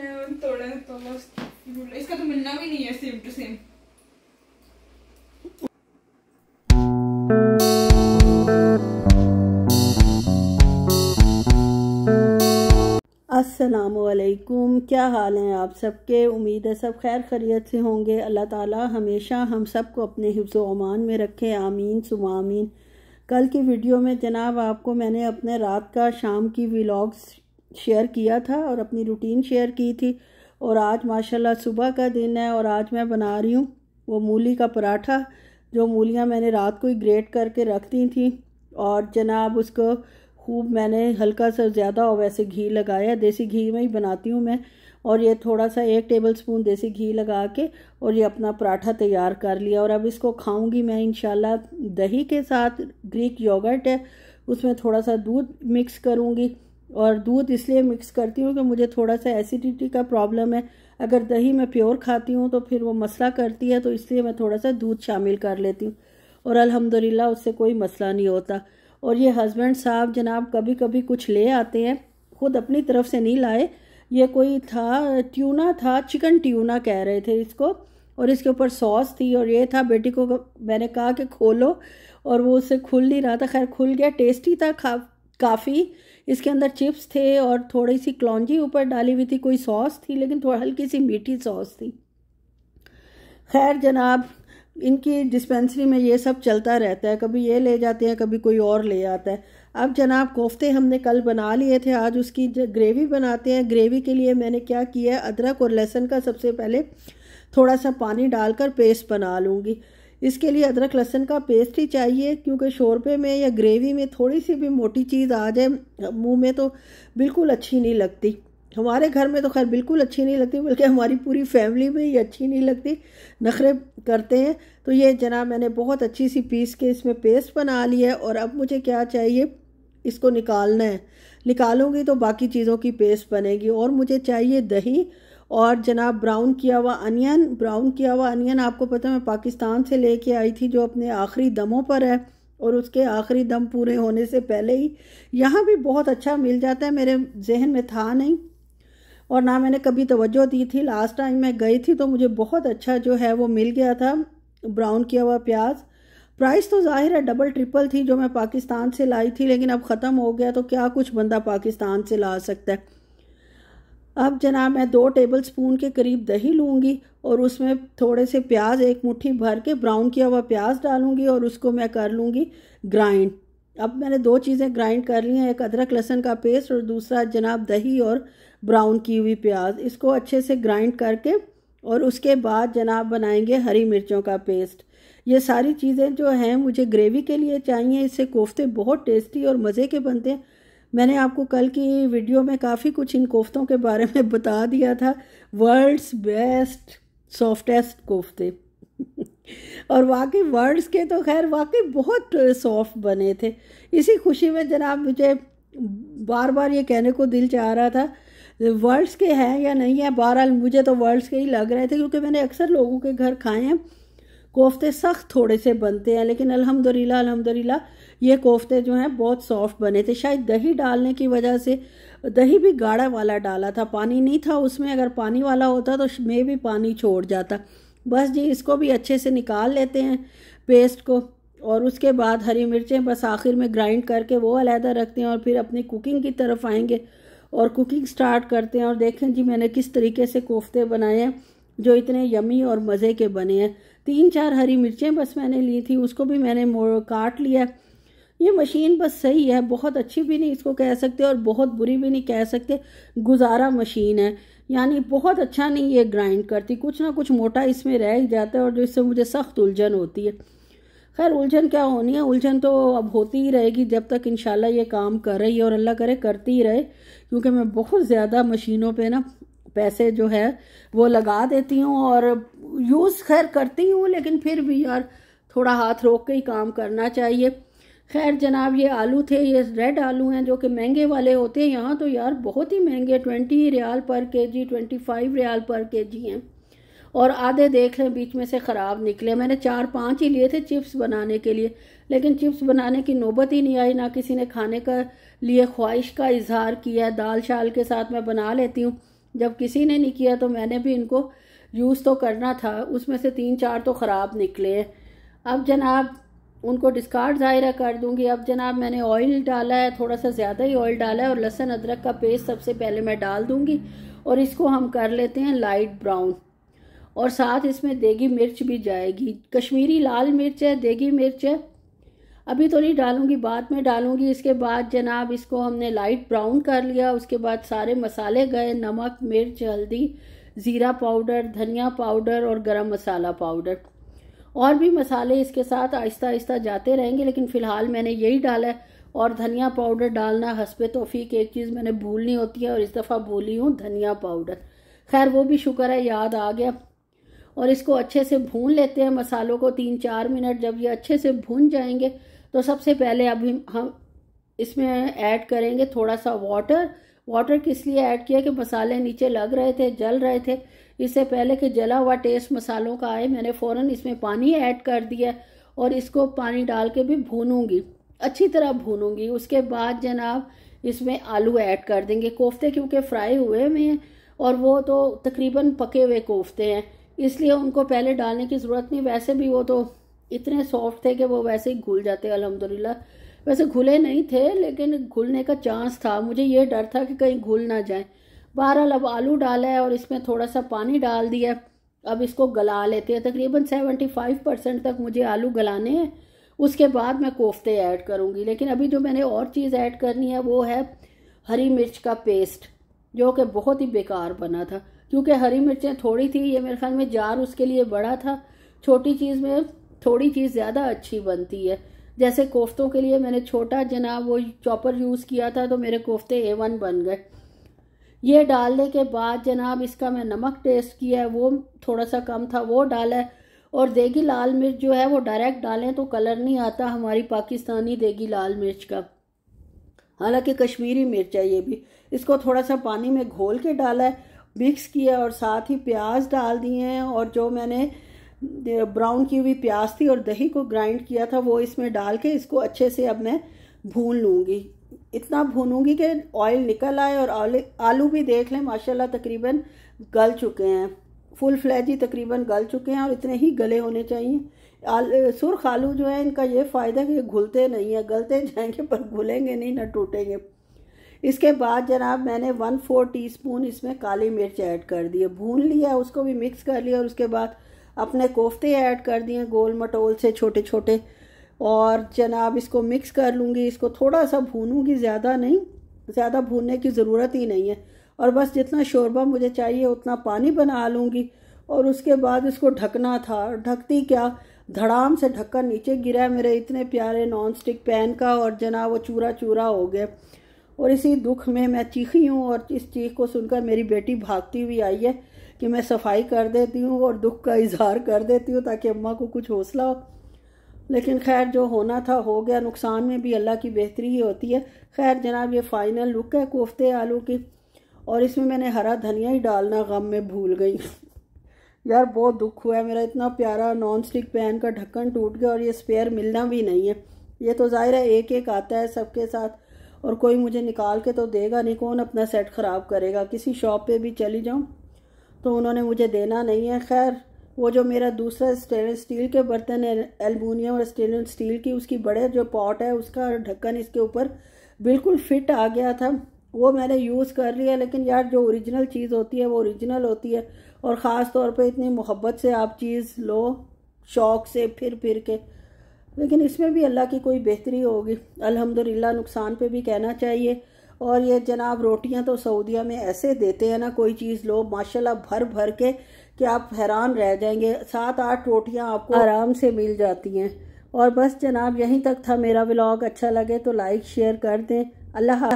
इसका तो मिलना भी नहीं है सेम टू सेम असलकुम क्या हाल हैं आप सबके उम्मीद है सब खैर खरीत से होंगे अल्लाह ताला हमेशा हम सबको अपने हिफ्ज़ अमान में रखे आमीन सुमा आमीन कल की वीडियो में जनाब आपको मैंने अपने रात का शाम की व्लाग्स शेयर किया था और अपनी रूटीन शेयर की थी और आज माशाल्लाह सुबह का दिन है और आज मैं बना रही हूँ वो मूली का पराठा जो मूलियाँ मैंने रात को ही ग्रेट करके रख दी थी और जनाब उसको खूब मैंने हल्का सा ज़्यादा और वैसे घी लगाया देसी घी में ही बनाती हूँ मैं और ये थोड़ा सा एक टेबल स्पून देसी घी लगा के और ये अपना पराठा तैयार कर लिया और अब इसको खाऊंगी मैं इन दही के साथ ग्रीक योगर्ट है उसमें थोड़ा सा दूध मिक्स करूँगी और दूध इसलिए मिक्स करती हूँ कि मुझे थोड़ा सा एसिडिटी का प्रॉब्लम है अगर दही मैं प्योर खाती हूँ तो फिर वो मसला करती है तो इसलिए मैं थोड़ा सा दूध शामिल कर लेती हूँ और अल्हम्दुलिल्लाह उससे कोई मसला नहीं होता और ये हस्बैंड साहब जनाब कभी कभी कुछ ले आते हैं खुद अपनी तरफ से नहीं लाए ये कोई था ट्यूना था चिकन ट्यूना कह रहे थे इसको और इसके ऊपर सॉस थी और ये था बेटी को मैंने कहा कि खोलो और वो उससे खुल नहीं रहा था खैर खुल गया टेस्टी था खा काफ़ी इसके अंदर चिप्स थे और थोड़ी सी क्लौजी ऊपर डाली हुई थी कोई सॉस थी लेकिन थोड़ा हल्की सी मीठी सॉस थी खैर जनाब इनकी डिस्पेंसरी में ये सब चलता रहता है कभी ये ले जाते हैं कभी कोई और ले आता है अब जनाब कोफ्ते हमने कल बना लिए थे आज उसकी ग्रेवी बनाते हैं ग्रेवी के लिए मैंने क्या किया है अदरक और लहसुन का सबसे पहले थोड़ा सा पानी डालकर पेस्ट बना लूँगी इसके लिए अदरक लहसुन का पेस्ट ही चाहिए क्योंकि शोरबे में या ग्रेवी में थोड़ी सी भी मोटी चीज़ आ जाए मुंह में तो बिल्कुल अच्छी नहीं लगती हमारे घर में तो खैर बिल्कुल अच्छी नहीं लगती बल्कि हमारी पूरी फैमिली में ये अच्छी नहीं लगती नखरे करते हैं तो ये जनाब मैंने बहुत अच्छी सी पीस के इसमें पेस्ट बना लिया है और अब मुझे क्या चाहिए इसको निकालना है निकालूंगी तो बाकी चीज़ों की पेस्ट बनेगी और मुझे चाहिए दही और जनाब ब्राउन किया हुआ अनियन ब्राउन किया हुआ अनियन आपको पता मैं पाकिस्तान से लेके आई थी जो अपने आखिरी दमों पर है और उसके आखिरी दम पूरे होने से पहले ही यहाँ भी बहुत अच्छा मिल जाता है मेरे जहन में था नहीं और ना मैंने कभी तवज्जो दी थी लास्ट टाइम मैं गई थी तो मुझे बहुत अच्छा जो है वो मिल गया था ब्राउन किया हुआ प्याज प्राइस तो ज़ाहिर है डबल ट्रिपल थी जो मैं पाकिस्तान से लाई थी लेकिन अब ख़त्म हो गया तो क्या कुछ बंदा पाकिस्तान से ला सकता है अब जनाब मैं दो टेबल स्पून के करीब दही लूँगी और उसमें थोड़े से प्याज एक मुट्ठी भर के ब्राउन किया हुआ प्याज डालूँगी और उसको मैं कर लूँगी ग्राइंड अब मैंने दो चीज़ें ग्राइंड कर ली हैं एक अदरक लहसन का पेस्ट और दूसरा जनाब दही और ब्राउन की हुई प्याज इसको अच्छे से ग्राइंड करके और उसके बाद जनाब बनाएंगे हरी मिर्चों का पेस्ट ये सारी चीज़ें जो हैं मुझे ग्रेवी के लिए चाहिए इससे कोफ्ते बहुत टेस्टी और मज़े के बनते हैं मैंने आपको कल की वीडियो में काफ़ी कुछ इन कोफ्तों के बारे में बता दिया था वर्ल्ड्स बेस्ट सॉफ्टेस्ट कोफ्ते और वाकई वर्ड्स के तो खैर वाकई बहुत सॉफ्ट बने थे इसी खुशी में जनाब मुझे बार बार ये कहने को दिल चाह रहा था वर्ड्स के हैं या नहीं है बहरहाल मुझे तो वर्ड्स के ही लग रहे थे क्योंकि मैंने अक्सर लोगों के घर खाए हैं कोफ्ते सख्त थोड़े से बनते हैं लेकिन अल्हम्दुलिल्लाह अल्हम्दुलिल्लाह ये कोफ्ते जो हैं बहुत सॉफ्ट बने थे शायद दही डालने की वजह से दही भी गाढ़ा वाला डाला था पानी नहीं था उसमें अगर पानी वाला होता तो मैं भी पानी छोड़ जाता बस जी इसको भी अच्छे से निकाल लेते हैं पेस्ट को और उसके बाद हरी मिर्चें बस आखिर में ग्राइंड करके वो अलहदा रखते हैं और फिर अपनी कुकिंग की तरफ आएंगे और कुकिंग स्टार्ट करते हैं और देखें जी मैंने किस तरीके से कोफ्ते बनाए हैं जो इतने यमी और मज़े के बने हैं तीन चार हरी मिर्चें बस मैंने ली थी उसको भी मैंने काट लिया ये मशीन बस सही है बहुत अच्छी भी नहीं इसको कह सकते और बहुत बुरी भी नहीं कह सकते गुजारा मशीन है यानी बहुत अच्छा नहीं ये ग्राइंड करती कुछ ना कुछ मोटा इसमें रह ही जाता है और जिससे मुझे सख्त उलझन होती है खैर उलझन क्या होनी है उलझन तो अब होती ही रहेगी जब तक इन ये काम कर रही है और अल्लाह करे करती ही रहे क्योंकि मैं बहुत ज़्यादा मशीनों पर ना पैसे जो है वो लगा देती हूँ और यूज़ खैर करती हूँ लेकिन फिर भी यार थोड़ा हाथ रोक के ही काम करना चाहिए खैर जनाब ये आलू थे ये रेड आलू हैं जो कि महंगे वाले होते हैं यहाँ तो यार बहुत ही महंगे ट्वेंटी रियाल पर के जी ट्वेंटी फाइव रियाल पर के जी हैं और आधे देख लें बीच में से ख़राब निकले मैंने चार पांच ही लिए थे चिप्स बनाने के लिए लेकिन चिप्स बनाने की नौबत ही नहीं आई ना किसी ने खाने का लिए ख्वाहिश का इजहार किया दाल शाल के साथ मैं बना लेती हूँ जब किसी ने नहीं किया तो मैंने भी इनको यूज़ तो करना था उसमें से तीन चार तो ख़राब निकले अब जनाब उनको डिस्कार्ड ज़ाहिर कर दूंगी अब जनाब मैंने ऑयल डाला है थोड़ा सा ज़्यादा ही ऑयल डाला है और लहसुन अदरक का पेस्ट सबसे पहले मैं डाल दूंगी और इसको हम कर लेते हैं लाइट ब्राउन और साथ इसमें देगी मिर्च भी जाएगी कश्मीरी लाल मिर्च है देगी मिर्च है अभी तो नहीं डालूंगी बाद में डालूंगी इसके बाद जनाब इसको हमने लाइट ब्राउन कर लिया उसके बाद सारे मसाले गए नमक मिर्च हल्दी ज़ीरा पाउडर धनिया पाउडर और गरम मसाला पाउडर और भी मसाले इसके साथ आहिस्ता आहिस्ता जाते रहेंगे लेकिन फ़िलहाल मैंने यही डाला है और धनिया पाउडर डालना हंसपे तोफ़ी एक चीज़ मैंने भूलनी होती है और इस दफ़ा भूली हूँ धनिया पाउडर खैर वो भी शुक्र है याद आ गया और इसको अच्छे से भून लेते हैं मसालों को तीन चार मिनट जब ये अच्छे से भून जाएंगे तो सबसे पहले अभी हम इसमें ऐड करेंगे थोड़ा सा वाटर वाटर किस लिए ऐड किया कि मसाले नीचे लग रहे थे जल रहे थे इससे पहले कि जला हुआ टेस्ट मसालों का आए मैंने फ़ौर इसमें पानी ऐड कर दिया और इसको पानी डाल के भी भूनूंगी अच्छी तरह भूनूंगी उसके बाद जनाब इसमें आलू ऐड कर देंगे कोफ्ते क्योंकि फ्राई हुए हुए हैं और वो तो तकरीबन पके हुए कोफ्ते हैं इसलिए उनको पहले डालने की ज़रूरत नहीं वैसे भी वो तो इतने सॉफ्ट थे कि वो वैसे ही घुल जाते अलहमदिल्ला वैसे घुले नहीं थे लेकिन घुलने का चांस था मुझे ये डर था कि कहीं घुल ना जाए बहरहाल अब आलू डाला है और इसमें थोड़ा सा पानी डाल दिया अब इसको गला लेते हैं तकरीबन सेवेंटी फाइव परसेंट तक मुझे आलू गलाने हैं उसके बाद मैं कोफ्ते ऐड करूँगी लेकिन अभी जो मैंने और चीज़ ऐड करनी है वो है हरी मिर्च का पेस्ट जो कि बहुत ही बेकार बना था क्योंकि हरी मिर्चें थोड़ी थी ये मेरे ख्याल में जार उसके लिए बड़ा था छोटी चीज़ में थोड़ी चीज़ ज़्यादा अच्छी बनती है जैसे कोफ्तों के लिए मैंने छोटा जनाब वो चॉपर यूज़ किया था तो मेरे कोफ्ते ए वन बन गए ये डालने के बाद जनाब इसका मैं नमक टेस्ट किया है वो थोड़ा सा कम था वो डाला है और देगी लाल मिर्च जो है वो डायरेक्ट डालें तो कलर नहीं आता हमारी पाकिस्तानी देगी लाल मिर्च का हालांकि कश्मीरी मिर्च है ये भी इसको थोड़ा सा पानी में घोल के डाला है मिक्स किया और साथ ही प्याज डाल दिए हैं और जो मैंने ब्राउन की हुई प्याज थी और दही को ग्राइंड किया था वो इसमें डाल के इसको अच्छे से अब मैं भून लूँगी इतना भूनूंगी कि ऑयल निकल आए और आलू भी देख लें माशाल्लाह तकरीबन गल चुके हैं फुल फ्लैज ही तकरीबन गल चुके हैं और इतने ही गले होने चाहिए सुरख आलू जो है इनका ये फ़ायदा कि घुलते नहीं हैं गलते जाएंगे पर घुलेंगे नहीं ना टूटेंगे इसके बाद जनाब मैंने वन फोर टी इसमें काली मिर्च ऐड कर दी भून लिया उसको भी मिक्स कर लिया और उसके बाद अपने कोफ्ते ऐड कर दिए गोल मटोल से छोटे छोटे और जनाब इसको मिक्स कर लूँगी इसको थोड़ा सा भूनूँगी ज़्यादा नहीं ज़्यादा भूनने की ज़रूरत ही नहीं है और बस जितना शोरबा मुझे चाहिए उतना पानी बना लूँगी और उसके बाद इसको ढकना था ढकती क्या धड़ाम से ढक्कन नीचे गिरा मेरे इतने प्यारे नॉन स्टिक पैन का और जना वो चूरा चूरा हो गया और इसी दुख में मैं चीखी हूँ और इस चीख को सुनकर मेरी बेटी भागती हुई आई है कि मैं सफाई कर देती हूँ और दुख का इजहार कर देती हूँ ताकि अम्मा को कुछ हौसला हो लेकिन खैर जो होना था हो गया नुकसान में भी अल्लाह की बेहतरी ही होती है खैर जनाब ये फाइनल लुक है कोफ्ते आलू की और इसमें मैंने हरा धनिया ही डालना गम में भूल गई यार बहुत दुख हुआ है मेरा इतना प्यारा नॉन स्टिक पैन का ढक्कन टूट गया और ये स्पेयर मिलना भी नहीं है ये तो ज़ाहिर है एक एक आता है सबके साथ और कोई मुझे निकाल के तो देगा नहीं कौन अपना सेट ख़राब करेगा किसी शॉप पे भी चली जाऊँ तो उन्होंने मुझे देना नहीं है खैर वो जो मेरा दूसरा स्टेनलेस स्टील के बर्तन है एलमूनियम और स्टेनलेस स्टील की उसकी बड़े जो पॉट है उसका ढक्कन इसके ऊपर बिल्कुल फिट आ गया था वो मैंने यूज़ कर लिया लेकिन यार जो ओरिजिनल चीज़ होती है वो ओरिजिनल होती है और ख़ास तौर पे इतनी मोहब्बत से आप चीज़ लो शौक से फिर फिर के लेकिन इसमें भी अल्लाह की कोई बेहतरी होगी अलहमदिल्ला नुकसान पर भी कहना चाहिए और ये जनाब रोटियां तो सऊदिया में ऐसे देते हैं ना कोई चीज़ लो माशाल्लाह भर भर के कि आप हैरान रह जाएंगे सात आठ रोटियां आपको आराम से मिल जाती हैं और बस जनाब यहीं तक था मेरा ब्लॉग अच्छा लगे तो लाइक शेयर कर दें अल्लाह